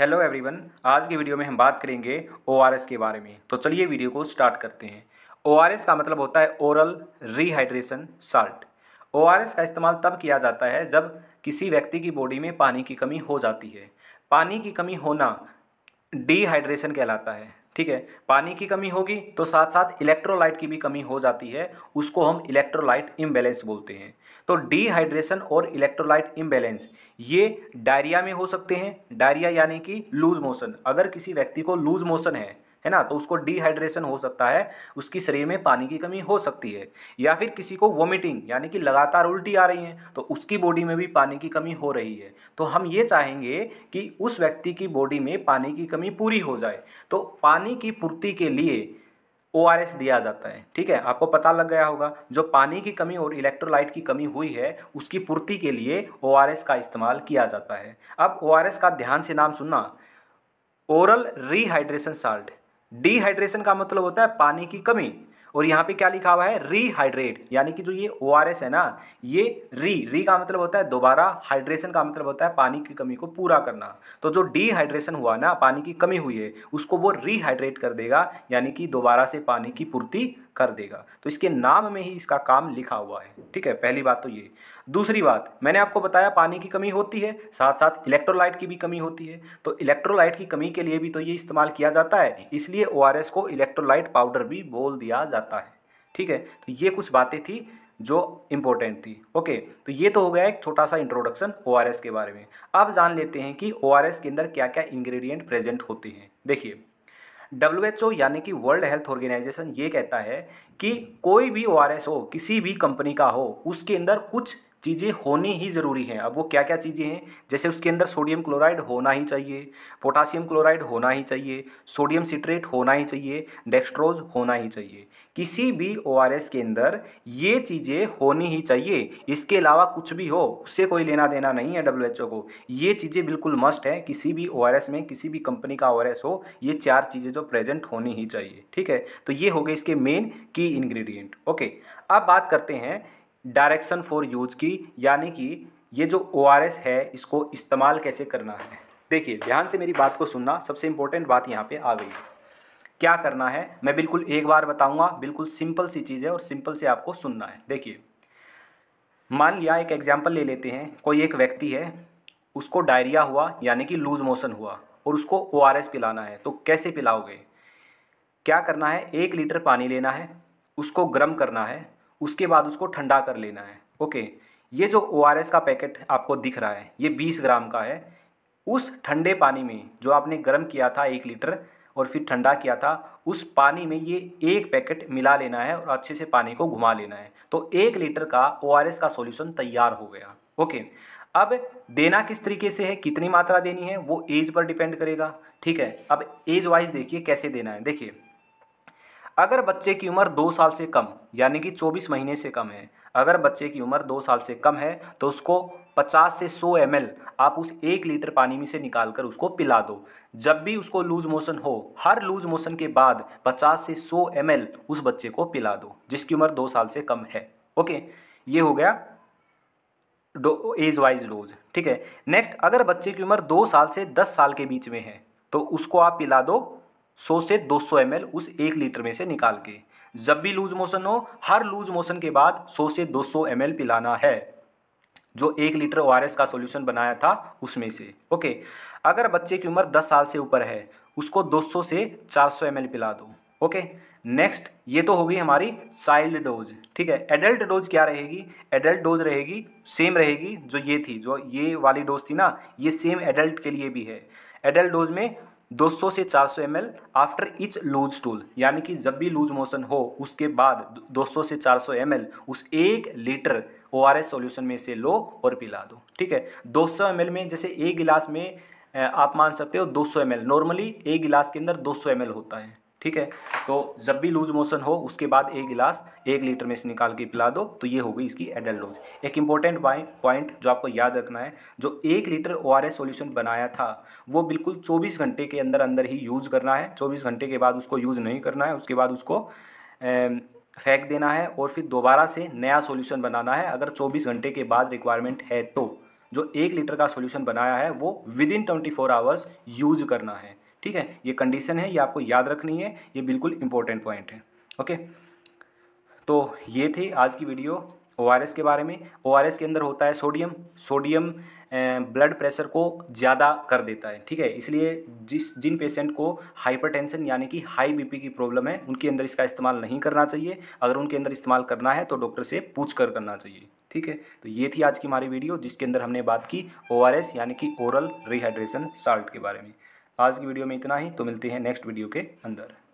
hello everyone आज की video में हम बात करेंगे ओ के बारे में तो चलिए वीडियो को स्टार्ट करते हैं ओ का मतलब होता है ओरल रिहाइड्रेशन साल्ट ओ का इस्तेमाल तब किया जाता है जब किसी व्यक्ति की बॉडी में पानी की कमी हो जाती है पानी की कमी होना डिहाइड्रेशन कहलाता है ठीक है पानी की कमी होगी तो साथ साथ इलेक्ट्रोलाइट की भी कमी हो जाती है उसको हम इलेक्ट्रोलाइट इम्बेलेंस बोलते हैं तो डिहाइड्रेशन और इलेक्ट्रोलाइट इम्बेलेंस ये डायरिया में हो सकते हैं डायरिया यानी कि लूज मोशन अगर किसी व्यक्ति को लूज मोशन है है ना तो उसको डिहाइड्रेशन हो सकता है उसकी शरीर में पानी की कमी हो सकती है या फिर किसी को वोमिटिंग यानी कि लगातार उल्टी आ रही है तो उसकी बॉडी में भी पानी की कमी हो रही है तो हम ये चाहेंगे कि उस व्यक्ति की बॉडी में पानी की कमी पूरी हो जाए तो पानी की पूर्ति के लिए ओ आर एस दिया जाता है ठीक है आपको पता लग गया होगा जो पानी की कमी और इलेक्ट्रोलाइट की कमी हुई है उसकी पूर्ति के लिए ओ आर एस का इस्तेमाल किया जाता है अब ओ आर एस का ध्यान से नाम सुनना ओरल रिहाइड्रेशन साल्ट डिहाइड्रेशन का मतलब होता है पानी की कमी और यहाँ पे क्या लिखा हुआ है रीहाइड्रेट यानी कि जो ये ओ है ना ये री री का मतलब होता है दोबारा हाइड्रेशन का मतलब होता है पानी की कमी को पूरा करना तो जो डिहाइड्रेशन हुआ ना पानी की कमी हुई है उसको वो रीहाइड्रेट कर देगा यानी कि दोबारा से पानी की पूर्ति कर देगा तो इसके नाम में ही इसका काम लिखा हुआ है ठीक है पहली बात तो ये दूसरी बात मैंने आपको बताया पानी की कमी होती है साथ साथ इलेक्ट्रोलाइट की भी कमी होती है तो इलेक्ट्रोलाइट की कमी के लिए भी तो ये इस्तेमाल किया जाता है इसलिए ओ को इलेक्ट्रोलाइट पाउडर भी बोल दिया जाता है ठीक है तो ये कुछ बातें थी जो इम्पोर्टेंट थी ओके तो ये तो हो गया एक छोटा सा इंट्रोडक्शन ओ के बारे में अब जान लेते हैं कि ओ के अंदर क्या क्या इंग्रेडिएंट प्रेजेंट होते हैं देखिए डब्ल्यू एच ओ यानी कि वर्ल्ड हेल्थ ऑर्गेनाइजेशन ये कहता है कि कोई भी ओ आर एस हो किसी भी कंपनी का हो उसके अंदर कुछ चीज़ें होनी ही ज़रूरी हैं अब वो क्या क्या चीज़ें हैं जैसे उसके अंदर सोडियम क्लोराइड होना ही चाहिए पोटासियम क्लोराइड होना ही चाहिए सोडियम सिट्रेट होना ही चाहिए डेक्स्ट्रोज होना ही चाहिए किसी भी ओ के अंदर ये चीज़ें होनी ही चाहिए इसके अलावा कुछ भी हो उससे कोई लेना देना नहीं है डब्ल्यू को ये चीज़ें बिल्कुल मस्ट है किसी भी ओ में किसी भी कंपनी का ओ हो ये चार चीज़ें जो प्रेजेंट होनी ही चाहिए ठीक है तो ये हो गए इसके मेन की इन्ग्रीडियंट ओके अब बात करते हैं डायरेक्शन फॉर यूज की यानी कि ये जो ओ है इसको इस्तेमाल कैसे करना है देखिए ध्यान से मेरी बात को सुनना सबसे इम्पोर्टेंट बात यहाँ पे आ गई है क्या करना है मैं बिल्कुल एक बार बताऊंगा बिल्कुल सिंपल सी चीज़ है और सिंपल से आपको सुनना है देखिए मान लिया एक एग्जाम्पल ले लेते हैं कोई एक व्यक्ति है उसको डायरिया हुआ यानी कि लूज मोशन हुआ और उसको ओ पिलाना है तो कैसे पिलाओगे क्या करना है एक लीटर पानी लेना है उसको गर्म करना है उसके बाद उसको ठंडा कर लेना है ओके ये जो ओ का पैकेट आपको दिख रहा है ये बीस ग्राम का है उस ठंडे पानी में जो आपने गर्म किया था एक लीटर और फिर ठंडा किया था उस पानी में ये एक पैकेट मिला लेना है और अच्छे से पानी को घुमा लेना है तो एक लीटर का ओ का सॉल्यूशन तैयार हो गया ओके अब देना किस तरीके से है कितनी मात्रा देनी है वो एज पर डिपेंड करेगा ठीक है अब एज वाइज देखिए कैसे देना है देखिए अगर बच्चे की उम्र दो साल से कम यानी कि चौबीस महीने से कम है अगर बच्चे की उम्र दो साल से कम है तो उसको पचास से सौ एम आप उस एक लीटर पानी में से निकाल कर उसको पिला दो जब भी उसको लूज मोशन हो हर लूज मोशन के बाद पचास से सौ एम उस बच्चे को पिला दो जिसकी उम्र दो साल से कम है ओके ये हो गया डो एज वाइज डोज ठीक है नेक्स्ट अगर बच्चे की उम्र दो साल से दस साल के बीच में है तो उसको आप पिला दो 100 से 200 सौ उस एक लीटर में से निकाल के जब भी लूज मोशन हो हर लूज मोशन के बाद 100 से 200 सौ पिलाना है जो एक लीटर ओ का सॉल्यूशन बनाया था उसमें से ओके अगर बच्चे की उम्र 10 साल से ऊपर है उसको 200 से 400 सौ पिला दो ओके नेक्स्ट ये तो होगी हमारी चाइल्ड डोज ठीक है एडल्ट डोज क्या रहेगी एडल्ट डोज रहेगी सेम रहेगी जो ये थी जो ये वाली डोज थी ना ये सेम एडल्ट के लिए भी है एडल्ट डोज में 200 से 400 सौ M L after each loose stool यानी कि जब भी लूज मोशन हो उसके बाद 200 से 400 सौ उस एक litre O R S solution में से लो और पिला दो ठीक है 200 सौ में जैसे एक गिलास में आप मान सकते हो 200 सौ नॉर्मली एक गिलास के अंदर 200 सौ होता है ठीक है तो जब भी लूज़ मोशन हो उसके बाद एक गिलास एक लीटर में से निकाल के पिला दो तो ये हो गई इसकी एडल्ट डोज एक इंपॉर्टेंट पॉइंट जो आपको याद रखना है जो एक लीटर ओ आर सोल्यूशन बनाया था वो बिल्कुल 24 घंटे के अंदर अंदर ही यूज़ करना है 24 घंटे के बाद उसको यूज़ नहीं करना है उसके बाद उसको फेंक देना है और फिर दोबारा से नया सोल्यूशन बनाना है अगर चौबीस घंटे के बाद रिक्वायरमेंट है तो जो एक लीटर का सोल्यूशन बनाया है वो within twenty four hours use करना है ठीक है ये कंडीशन है ये आपको याद रखनी है ये बिल्कुल इंपॉर्टेंट पॉइंट है ओके तो ये थी आज की वीडियो ओ के बारे में ओ के अंदर होता है सोडियम सोडियम ब्लड प्रेशर को ज़्यादा कर देता है ठीक है इसलिए जिस जिन पेशेंट को हाइपरटेंशन यानी कि हाई बीपी की प्रॉब्लम है उनके अंदर इसका इस्तेमाल नहीं करना चाहिए अगर उनके अंदर इस्तेमाल करना है तो डॉक्टर से पूछ कर करना चाहिए ठीक है तो ये थी आज की हमारी वीडियो जिसके अंदर हमने बात की ओ यानी कि ओरल रिहाइड्रेशन साल्ट के बारे में आज की वीडियो में इतना ही तो मिलते हैं नेक्स्ट वीडियो के अंदर